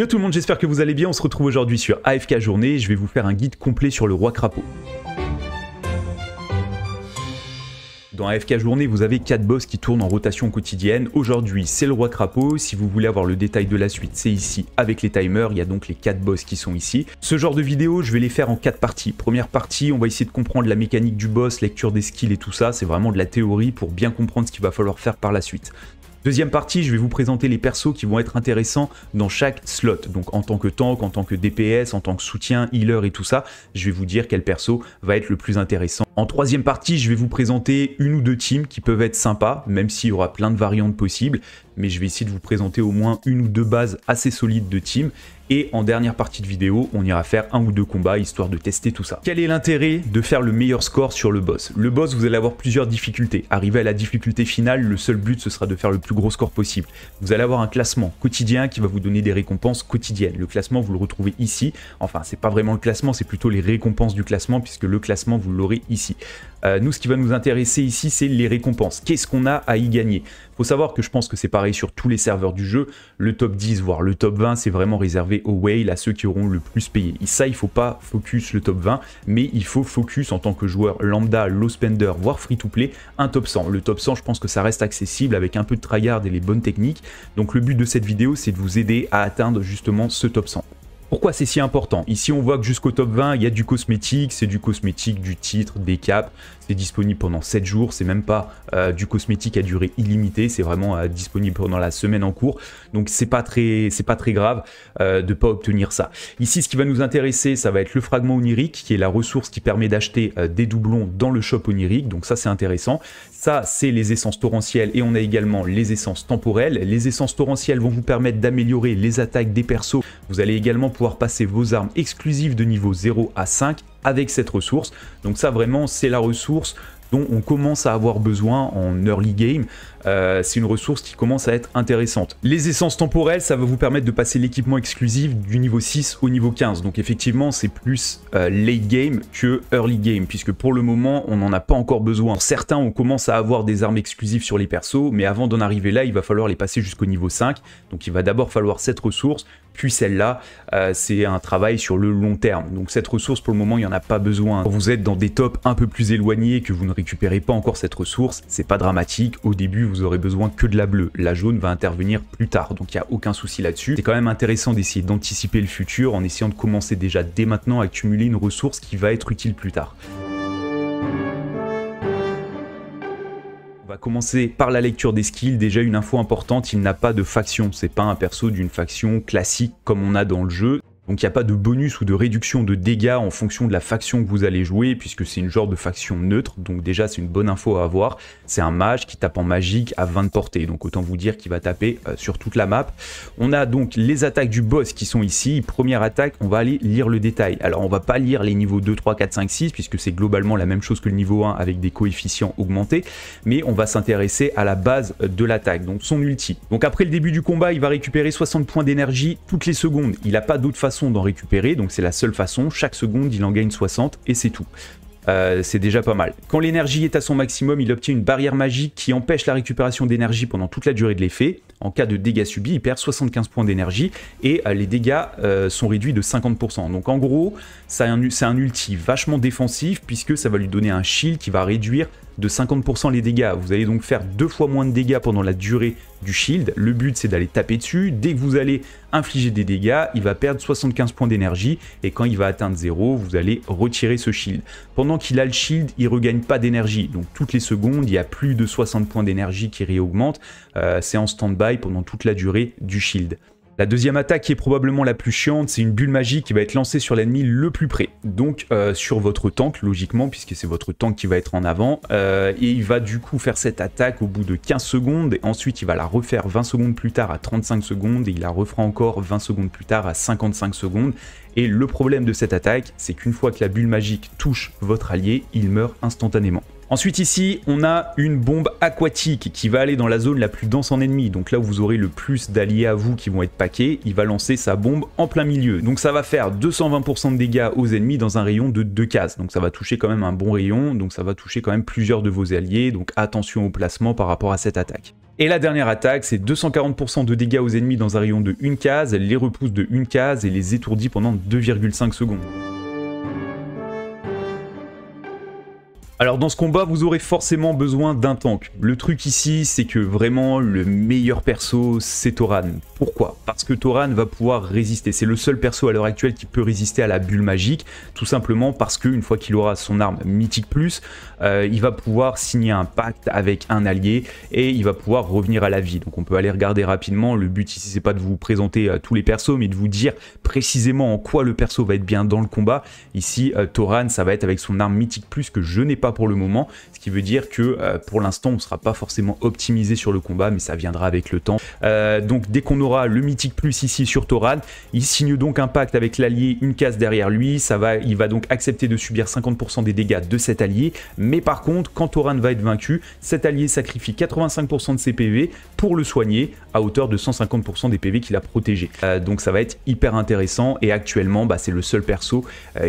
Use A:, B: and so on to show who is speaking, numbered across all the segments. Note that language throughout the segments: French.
A: Yo tout le monde, j'espère que vous allez bien. On se retrouve aujourd'hui sur AFK Journée. Je vais vous faire un guide complet sur le roi crapaud. Dans AFK Journée, vous avez 4 boss qui tournent en rotation quotidienne. Aujourd'hui, c'est le roi crapaud. Si vous voulez avoir le détail de la suite, c'est ici avec les timers. Il y a donc les 4 boss qui sont ici. Ce genre de vidéo, je vais les faire en 4 parties. Première partie, on va essayer de comprendre la mécanique du boss, lecture des skills et tout ça. C'est vraiment de la théorie pour bien comprendre ce qu'il va falloir faire par la suite. Deuxième partie, je vais vous présenter les persos qui vont être intéressants dans chaque slot. Donc en tant que tank, en tant que DPS, en tant que soutien, healer et tout ça, je vais vous dire quel perso va être le plus intéressant en troisième partie, je vais vous présenter une ou deux teams qui peuvent être sympas, même s'il y aura plein de variantes possibles, mais je vais essayer de vous présenter au moins une ou deux bases assez solides de teams. Et en dernière partie de vidéo, on ira faire un ou deux combats histoire de tester tout ça. Quel est l'intérêt de faire le meilleur score sur le boss Le boss, vous allez avoir plusieurs difficultés. Arrivé à la difficulté finale, le seul but, ce sera de faire le plus gros score possible. Vous allez avoir un classement quotidien qui va vous donner des récompenses quotidiennes. Le classement, vous le retrouvez ici. Enfin, c'est pas vraiment le classement, c'est plutôt les récompenses du classement puisque le classement, vous l'aurez ici euh, nous, ce qui va nous intéresser ici, c'est les récompenses. Qu'est-ce qu'on a à y gagner faut savoir que je pense que c'est pareil sur tous les serveurs du jeu. Le top 10, voire le top 20, c'est vraiment réservé aux whales, à ceux qui auront le plus payé. Et ça, il faut pas focus le top 20, mais il faut focus en tant que joueur lambda, low spender, voire free to play, un top 100. Le top 100, je pense que ça reste accessible avec un peu de tryhard et les bonnes techniques. Donc le but de cette vidéo, c'est de vous aider à atteindre justement ce top 100. Pourquoi c'est si important Ici, on voit que jusqu'au top 20, il y a du cosmétique. C'est du cosmétique, du titre, des caps. C'est disponible pendant 7 jours. C'est même pas euh, du cosmétique à durée illimitée. C'est vraiment euh, disponible pendant la semaine en cours. Donc, c'est pas très, pas très grave euh, de pas obtenir ça. Ici, ce qui va nous intéresser, ça va être le fragment onirique, qui est la ressource qui permet d'acheter des doublons dans le shop onirique. Donc ça, c'est intéressant. Ça, c'est les essences torrentielles et on a également les essences temporelles. Les essences torrentielles vont vous permettre d'améliorer les attaques des persos. Vous allez également pouvoir passer vos armes exclusives de niveau 0 à 5 avec cette ressource. Donc ça vraiment, c'est la ressource dont on commence à avoir besoin en early game. Euh, c'est une ressource qui commence à être intéressante. Les essences temporelles, ça va vous permettre de passer l'équipement exclusif du niveau 6 au niveau 15. Donc effectivement, c'est plus euh, late game que early game, puisque pour le moment, on n'en a pas encore besoin. certains, on commence à avoir des armes exclusives sur les persos, mais avant d'en arriver là, il va falloir les passer jusqu'au niveau 5. Donc il va d'abord falloir cette ressource puis celle-là, euh, c'est un travail sur le long terme. Donc cette ressource, pour le moment, il n'y en a pas besoin. Quand vous êtes dans des tops un peu plus éloignés, que vous ne récupérez pas encore cette ressource, c'est pas dramatique. Au début, vous aurez besoin que de la bleue. La jaune va intervenir plus tard, donc il n'y a aucun souci là-dessus. C'est quand même intéressant d'essayer d'anticiper le futur en essayant de commencer déjà dès maintenant à accumuler une ressource qui va être utile plus tard. va commencer par la lecture des skills. Déjà une info importante, il n'a pas de faction. C'est pas un perso d'une faction classique comme on a dans le jeu. Donc il n'y a pas de bonus ou de réduction de dégâts en fonction de la faction que vous allez jouer, puisque c'est une genre de faction neutre, donc déjà c'est une bonne info à avoir. C'est un mage qui tape en magique à 20 portées. donc autant vous dire qu'il va taper euh, sur toute la map. On a donc les attaques du boss qui sont ici. Première attaque, on va aller lire le détail. Alors on va pas lire les niveaux 2, 3, 4, 5, 6, puisque c'est globalement la même chose que le niveau 1 avec des coefficients augmentés, mais on va s'intéresser à la base de l'attaque, donc son ulti. Donc après le début du combat, il va récupérer 60 points d'énergie toutes les secondes. Il n'a pas d'autre façon d'en récupérer, donc c'est la seule façon, chaque seconde il en gagne 60 et c'est tout. Euh, c'est déjà pas mal. Quand l'énergie est à son maximum, il obtient une barrière magique qui empêche la récupération d'énergie pendant toute la durée de l'effet. En cas de dégâts subis, il perd 75 points d'énergie et euh, les dégâts euh, sont réduits de 50%. Donc en gros, c'est un, un ulti vachement défensif puisque ça va lui donner un shield qui va réduire de 50% les dégâts. Vous allez donc faire deux fois moins de dégâts pendant la durée du shield. Le but, c'est d'aller taper dessus. Dès que vous allez infliger des dégâts, il va perdre 75 points d'énergie. Et quand il va atteindre 0, vous allez retirer ce shield. Pendant qu'il a le shield, il ne regagne pas d'énergie. Donc toutes les secondes, il y a plus de 60 points d'énergie qui réaugmentent. Euh, c'est en stand-by pendant toute la durée du shield. La deuxième attaque qui est probablement la plus chiante, c'est une bulle magique qui va être lancée sur l'ennemi le plus près. Donc euh, sur votre tank, logiquement, puisque c'est votre tank qui va être en avant. Euh, et il va du coup faire cette attaque au bout de 15 secondes. Et ensuite, il va la refaire 20 secondes plus tard à 35 secondes. Et il la refera encore 20 secondes plus tard à 55 secondes. Et le problème de cette attaque, c'est qu'une fois que la bulle magique touche votre allié, il meurt instantanément. Ensuite ici, on a une bombe aquatique qui va aller dans la zone la plus dense en ennemis. Donc là où vous aurez le plus d'alliés à vous qui vont être paqués, il va lancer sa bombe en plein milieu. Donc ça va faire 220% de dégâts aux ennemis dans un rayon de 2 cases. Donc ça va toucher quand même un bon rayon, donc ça va toucher quand même plusieurs de vos alliés. Donc attention au placement par rapport à cette attaque. Et la dernière attaque, c'est 240% de dégâts aux ennemis dans un rayon de 1 case, les repousse de 1 case et les étourdit pendant 2,5 secondes. Alors dans ce combat, vous aurez forcément besoin d'un tank. Le truc ici, c'est que vraiment le meilleur perso, c'est Toran. Pourquoi Parce que Toran va pouvoir résister. C'est le seul perso à l'heure actuelle qui peut résister à la bulle magique, tout simplement parce qu'une fois qu'il aura son arme mythique plus, euh, il va pouvoir signer un pacte avec un allié et il va pouvoir revenir à la vie. Donc on peut aller regarder rapidement. Le but ici, c'est pas de vous présenter euh, tous les persos, mais de vous dire précisément en quoi le perso va être bien dans le combat. Ici, euh, Toran, ça va être avec son arme mythique plus que je n'ai pas pour le moment, ce qui veut dire que euh, pour l'instant on sera pas forcément optimisé sur le combat, mais ça viendra avec le temps. Euh, donc dès qu'on aura le mythique plus ici sur Toran, il signe donc un pacte avec l'allié une case derrière lui, ça va, il va donc accepter de subir 50% des dégâts de cet allié, mais par contre quand Toran va être vaincu, cet allié sacrifie 85% de ses PV pour le soigner à hauteur de 150% des PV qu'il a protégé euh, donc ça va être hyper intéressant et actuellement bah, c'est le seul perso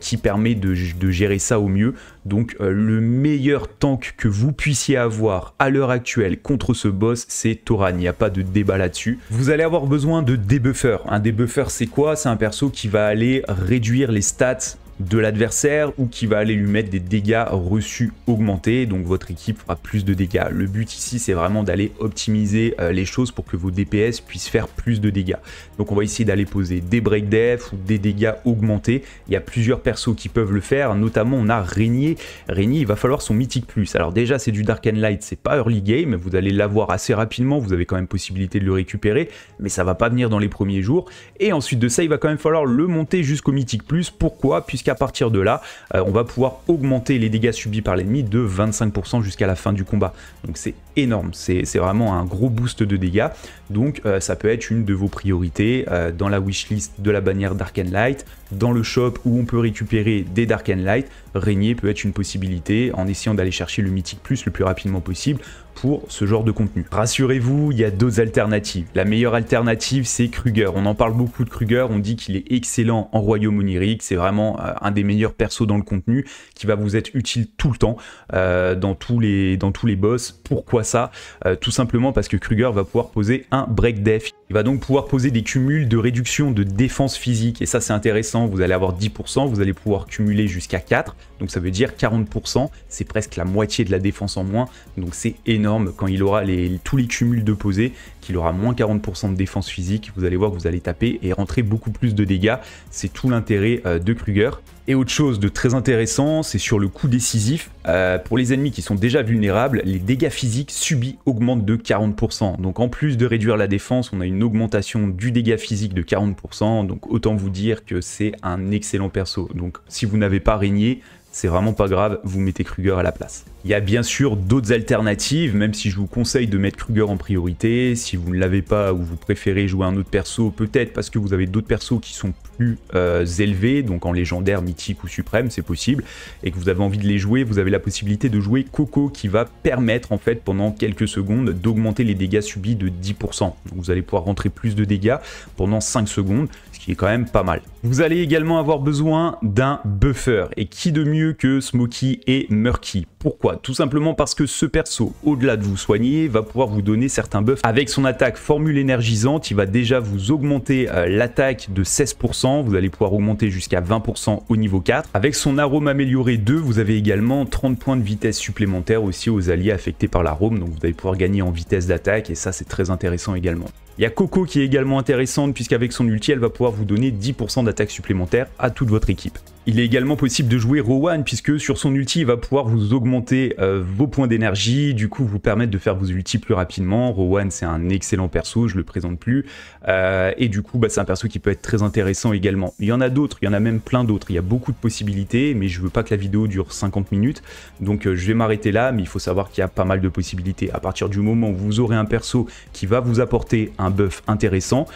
A: qui permet de gérer ça au mieux. Donc euh, le meilleur tank que vous puissiez avoir à l'heure actuelle contre ce boss, c'est Toran. il n'y a pas de débat là-dessus. Vous allez avoir besoin de debuffer. Un debuffer, c'est quoi C'est un perso qui va aller réduire les stats de l'adversaire ou qui va aller lui mettre des dégâts reçus augmentés, donc votre équipe fera plus de dégâts. Le but ici c'est vraiment d'aller optimiser euh, les choses pour que vos DPS puissent faire plus de dégâts. Donc on va essayer d'aller poser des break def ou des dégâts augmentés. Il y a plusieurs persos qui peuvent le faire, notamment on a Régnier. Régnier il va falloir son mythique plus. Alors déjà c'est du Dark and Light, c'est pas early game, vous allez l'avoir assez rapidement, vous avez quand même possibilité de le récupérer, mais ça va pas venir dans les premiers jours. Et ensuite de ça il va quand même falloir le monter jusqu'au mythique plus. Pourquoi Puisque Qu'à partir de là, euh, on va pouvoir augmenter les dégâts subis par l'ennemi de 25% jusqu'à la fin du combat. Donc c'est énorme, c'est vraiment un gros boost de dégâts, donc euh, ça peut être une de vos priorités euh, dans la wishlist de la bannière Dark and Light, dans le shop où on peut récupérer des Dark and Light, régner peut être une possibilité en essayant d'aller chercher le mythique plus le plus rapidement possible pour ce genre de contenu. Rassurez-vous, il y a deux alternatives. La meilleure alternative, c'est Kruger. On en parle beaucoup de Kruger, on dit qu'il est excellent en Royaume onirique, c'est vraiment euh, un des meilleurs persos dans le contenu qui va vous être utile tout le temps euh, dans, tous les, dans tous les boss. Pourquoi ça euh, Tout simplement parce que Kruger va pouvoir poser un break death. Il va donc pouvoir poser des cumuls de réduction de défense physique. Et ça, c'est intéressant. Vous allez avoir 10%, vous allez pouvoir cumuler jusqu'à 4. Donc ça veut dire 40%, c'est presque la moitié de la défense en moins. Donc c'est énorme quand il aura tous les cumuls de posé, qu'il aura moins 40% de défense physique. Vous allez voir que vous allez taper et rentrer beaucoup plus de dégâts. C'est tout l'intérêt euh, de Kruger. Et autre chose de très intéressant, c'est sur le coup décisif. Euh, pour les ennemis qui sont déjà vulnérables, les dégâts physiques subis augmentent de 40%. Donc en plus de réduire la défense, on a une augmentation du dégât physique de 40%. Donc autant vous dire que c'est un excellent perso. Donc si vous n'avez pas régné, c'est vraiment pas grave, vous mettez Kruger à la place. Il y a bien sûr d'autres alternatives, même si je vous conseille de mettre Kruger en priorité, si vous ne l'avez pas ou vous préférez jouer un autre perso, peut-être parce que vous avez d'autres persos qui sont plus plus euh, élevés, donc en légendaire, mythique ou suprême, c'est possible, et que vous avez envie de les jouer, vous avez la possibilité de jouer Coco qui va permettre en fait pendant quelques secondes d'augmenter les dégâts subis de 10%. vous allez pouvoir rentrer plus de dégâts pendant 5 secondes, ce qui est quand même pas mal. Vous allez également avoir besoin d'un buffer, et qui de mieux que Smokey et Murky pourquoi Tout simplement parce que ce perso, au-delà de vous soigner, va pouvoir vous donner certains buffs. Avec son attaque formule énergisante, il va déjà vous augmenter euh, l'attaque de 16%, vous allez pouvoir augmenter jusqu'à 20% au niveau 4. Avec son arôme amélioré 2, vous avez également 30 points de vitesse supplémentaires aussi aux alliés affectés par l'arôme, donc vous allez pouvoir gagner en vitesse d'attaque et ça c'est très intéressant également. Il y a Coco qui est également intéressante puisqu'avec son ulti, elle va pouvoir vous donner 10% d'attaque supplémentaire à toute votre équipe. Il est également possible de jouer Rowan puisque sur son ulti il va pouvoir vous augmenter euh, vos points d'énergie, du coup vous permettre de faire vos ultis plus rapidement. Rowan c'est un excellent perso, je le présente plus. Euh, et du coup bah, c'est un perso qui peut être très intéressant également. Il y en a d'autres, il y en a même plein d'autres, il y a beaucoup de possibilités mais je veux pas que la vidéo dure 50 minutes. Donc euh, je vais m'arrêter là mais il faut savoir qu'il y a pas mal de possibilités. À partir du moment où vous aurez un perso qui va vous apporter un buff intéressant,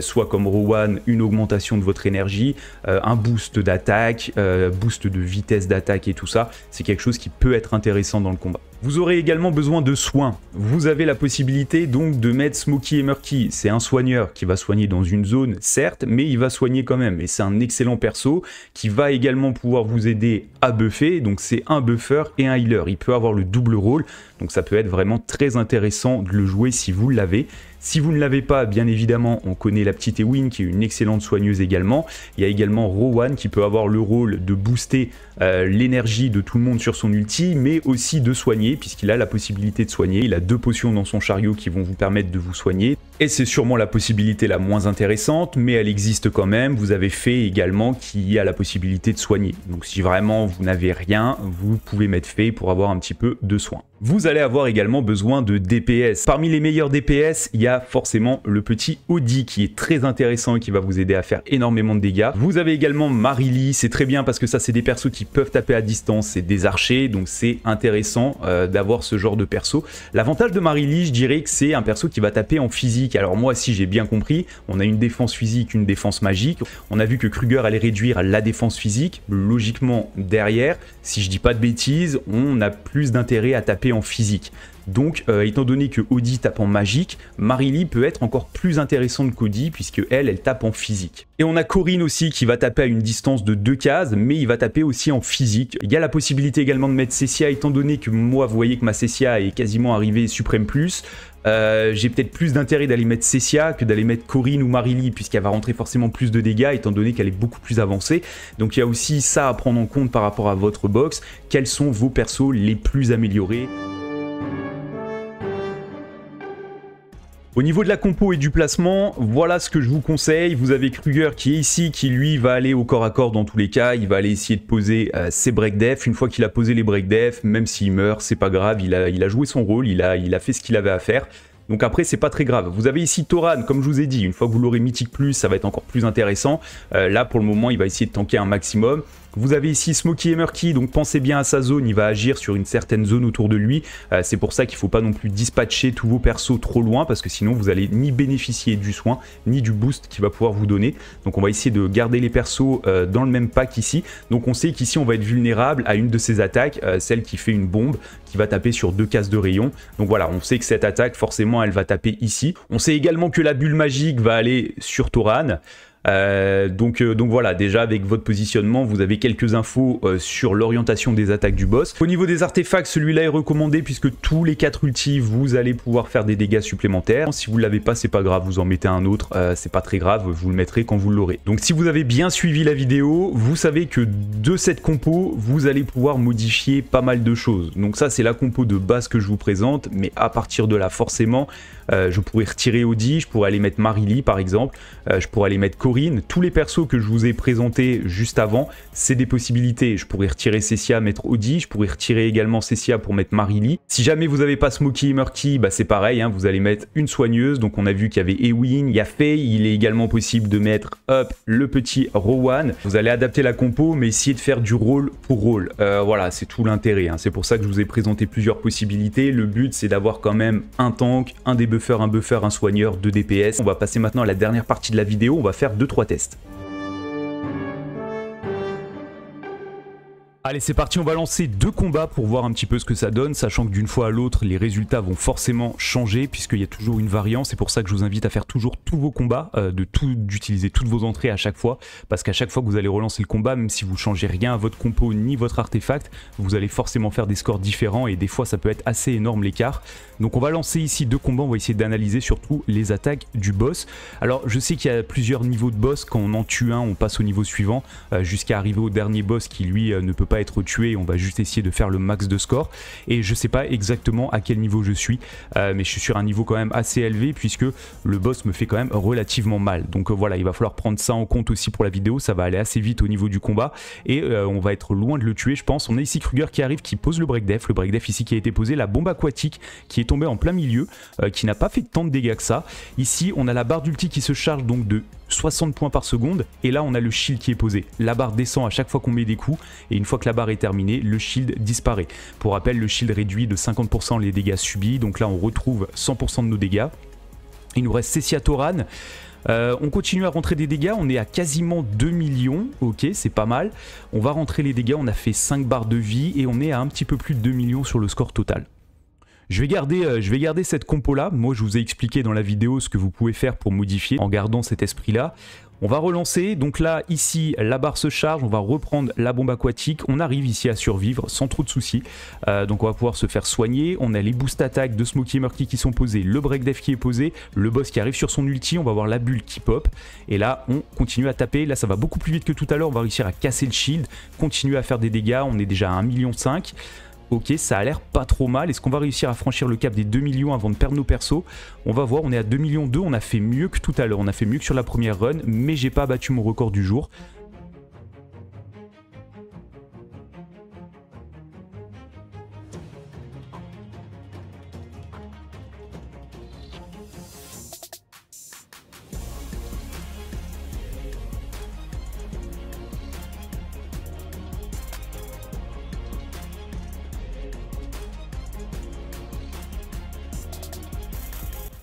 A: soit comme Rowan une augmentation de votre énergie, un boost d'attaque, euh, boost de vitesse d'attaque et tout ça, c'est quelque chose qui peut être intéressant dans le combat. Vous aurez également besoin de soins. Vous avez la possibilité donc de mettre Smokey et Murky. C'est un soigneur qui va soigner dans une zone, certes, mais il va soigner quand même. Et c'est un excellent perso qui va également pouvoir vous aider à buffer. Donc c'est un buffer et un healer. Il peut avoir le double rôle. Donc ça peut être vraiment très intéressant de le jouer si vous l'avez. Si vous ne l'avez pas, bien évidemment, on connaît la petite Ewin qui est une excellente soigneuse également. Il y a également Rowan qui peut avoir le rôle de booster euh, l'énergie de tout le monde sur son ulti, mais aussi de soigner puisqu'il a la possibilité de soigner, il a deux potions dans son chariot qui vont vous permettre de vous soigner, et c'est sûrement la possibilité la moins intéressante, mais elle existe quand même, vous avez fait également qui a la possibilité de soigner, donc si vraiment vous n'avez rien, vous pouvez mettre fait pour avoir un petit peu de soin. Vous allez avoir également besoin de DPS. Parmi les meilleurs DPS, il y a forcément le petit Audi qui est très intéressant et qui va vous aider à faire énormément de dégâts. Vous avez également Marily, c'est très bien parce que ça c'est des persos qui peuvent taper à distance, c'est des archers, donc c'est intéressant. Euh, euh, d'avoir ce genre de perso. L'avantage de Lee, je dirais que c'est un perso qui va taper en physique. Alors moi, si j'ai bien compris, on a une défense physique, une défense magique. On a vu que Kruger allait réduire la défense physique. Logiquement, derrière, si je dis pas de bêtises, on a plus d'intérêt à taper en physique. Donc, euh, étant donné que Audi tape en magique, Marily peut être encore plus intéressante qu'Audi, puisque elle, elle tape en physique. Et on a Corinne aussi qui va taper à une distance de deux cases, mais il va taper aussi en physique. Il y a la possibilité également de mettre Cessia, étant donné que moi, vous voyez que ma Cessia est quasiment arrivée suprême plus. Euh, j'ai peut-être plus d'intérêt d'aller mettre Cessia que d'aller mettre Corinne ou Marily puisqu'elle va rentrer forcément plus de dégâts étant donné qu'elle est beaucoup plus avancée. Donc il y a aussi ça à prendre en compte par rapport à votre box, quels sont vos persos les plus améliorés. Au niveau de la compo et du placement, voilà ce que je vous conseille. Vous avez Kruger qui est ici, qui lui va aller au corps à corps dans tous les cas. Il va aller essayer de poser euh, ses break def. Une fois qu'il a posé les break def, même s'il meurt, c'est pas grave. Il a, joué son rôle, il a, fait ce qu'il avait à faire. Donc après, c'est pas très grave. Vous avez ici Toran, comme je vous ai dit, une fois que vous l'aurez mythique plus, ça va être encore plus intéressant. Euh, là, pour le moment, il va essayer de tanker un maximum. Vous avez ici Smokey et Murky, donc pensez bien à sa zone, il va agir sur une certaine zone autour de lui. Euh, c'est pour ça qu'il ne faut pas non plus dispatcher tous vos persos trop loin, parce que sinon vous n'allez ni bénéficier du soin, ni du boost qu'il va pouvoir vous donner. Donc on va essayer de garder les persos euh, dans le même pack ici. Donc on sait qu'ici on va être vulnérable à une de ses attaques, euh, celle qui fait une bombe, qui va taper sur deux cases de rayon. Donc voilà, on sait que cette attaque, forcément, elle va taper ici. On sait également que la bulle magique va aller sur Toran. Euh, donc, euh, donc voilà, déjà avec votre positionnement, vous avez quelques infos euh, sur l'orientation des attaques du boss. Au niveau des artefacts, celui-là est recommandé puisque tous les 4 ultis, vous allez pouvoir faire des dégâts supplémentaires. Si vous ne l'avez pas, c'est pas grave, vous en mettez un autre, c'est pas très grave, vous le mettrez quand vous l'aurez. Donc si vous avez bien suivi la vidéo, vous savez que de cette compo, vous allez pouvoir modifier pas mal de choses. Donc ça, c'est la compo de base que je vous présente, mais à partir de là, forcément, euh, je pourrais retirer Audi, je pourrais aller mettre Marily par exemple, euh, je pourrais aller mettre Corinne. Tous les persos que je vous ai présentés juste avant, c'est des possibilités. Je pourrais retirer Cessia, mettre Audi, je pourrais retirer également Cessia pour mettre Marily. Si jamais vous n'avez pas Smokey et Murky, bah c'est pareil, hein. vous allez mettre une soigneuse. Donc on a vu qu'il y avait Ewin, il y a Faye, il est également possible de mettre Up, le petit Rowan. Vous allez adapter la compo, mais essayer de faire du rôle pour rôle. Euh, voilà, c'est tout l'intérêt. Hein. C'est pour ça que je vous ai présenté plusieurs possibilités. Le but, c'est d'avoir quand même un tank, un débuff un buffer, un soigneur, deux DPS. On va passer maintenant à la dernière partie de la vidéo, on va faire 2-3 tests. Allez c'est parti, on va lancer deux combats pour voir un petit peu ce que ça donne, sachant que d'une fois à l'autre les résultats vont forcément changer puisqu'il y a toujours une variance, c'est pour ça que je vous invite à faire toujours tous vos combats, euh, tout d'utiliser toutes vos entrées à chaque fois, parce qu'à chaque fois que vous allez relancer le combat, même si vous changez rien à votre compo ni votre artefact, vous allez forcément faire des scores différents et des fois ça peut être assez énorme l'écart. Donc on va lancer ici deux combats, on va essayer d'analyser surtout les attaques du boss. Alors je sais qu'il y a plusieurs niveaux de boss, quand on en tue un on passe au niveau suivant, euh, jusqu'à arriver au dernier boss qui lui euh, ne peut être tué, on va juste essayer de faire le max de score. Et je sais pas exactement à quel niveau je suis, euh, mais je suis sur un niveau quand même assez élevé puisque le boss me fait quand même relativement mal. Donc euh, voilà, il va falloir prendre ça en compte aussi pour la vidéo, ça va aller assez vite au niveau du combat et euh, on va être loin de le tuer je pense. On a ici Kruger qui arrive, qui pose le break def, le break def ici qui a été posé, la bombe aquatique qui est tombée en plein milieu, qui n'a pas fait tant de dégâts que ça. Ici on a la barre d'ulti qui se charge donc de 60 points par seconde et là on a le shield qui est posé. La barre descend à chaque fois qu'on met des coups et une fois la barre est terminée, le shield disparaît. Pour rappel, le shield réduit de 50% les dégâts subis, donc là on retrouve 100% de nos dégâts. Il nous reste Cessia Toran. Euh, on continue à rentrer des dégâts, on est à quasiment 2 millions, ok c'est pas mal. On va rentrer les dégâts, on a fait 5 barres de vie et on est à un petit peu plus de 2 millions sur le score total. Je vais garder, euh, je vais garder cette compo-là. Moi, je vous ai expliqué dans la vidéo ce que vous pouvez faire pour modifier en gardant cet esprit-là. On va relancer, donc là, ici, la barre se charge, on va reprendre la bombe aquatique, on arrive ici à survivre sans trop de soucis, euh, donc on va pouvoir se faire soigner, on a les boost attaques de Smokey et Murky qui sont posés, le break def qui est posé, le boss qui arrive sur son ulti, on va voir la bulle qui pop, et là, on continue à taper, là ça va beaucoup plus vite que tout à l'heure, on va réussir à casser le shield, continuer à faire des dégâts, on est déjà à 1,5 million. Ok, ça a l'air pas trop mal. Est-ce qu'on va réussir à franchir le cap des 2 millions avant de perdre nos persos On va voir, on est à 2 millions 2, on a fait mieux que tout à l'heure. On a fait mieux que sur la première run, mais j'ai pas battu mon record du jour.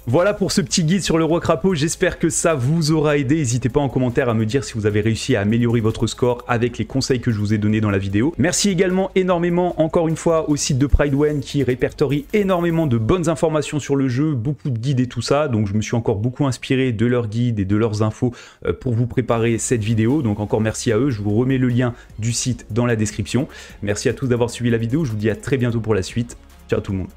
A: Voilà pour ce petit guide sur le roi crapaud, j'espère que ça vous aura aidé. N'hésitez pas en commentaire à me dire si vous avez réussi à améliorer votre score avec les conseils que je vous ai donnés dans la vidéo. Merci également énormément encore une fois au site de PrideWen qui répertorie énormément de bonnes informations sur le jeu, beaucoup de guides et tout ça. Donc je me suis encore beaucoup inspiré de leurs guides et de leurs infos euh, pour vous préparer cette vidéo. Donc encore merci à eux, je vous remets le lien du site dans la description. Merci à tous d'avoir suivi la vidéo, je vous dis à très bientôt pour la suite. Ciao tout le monde.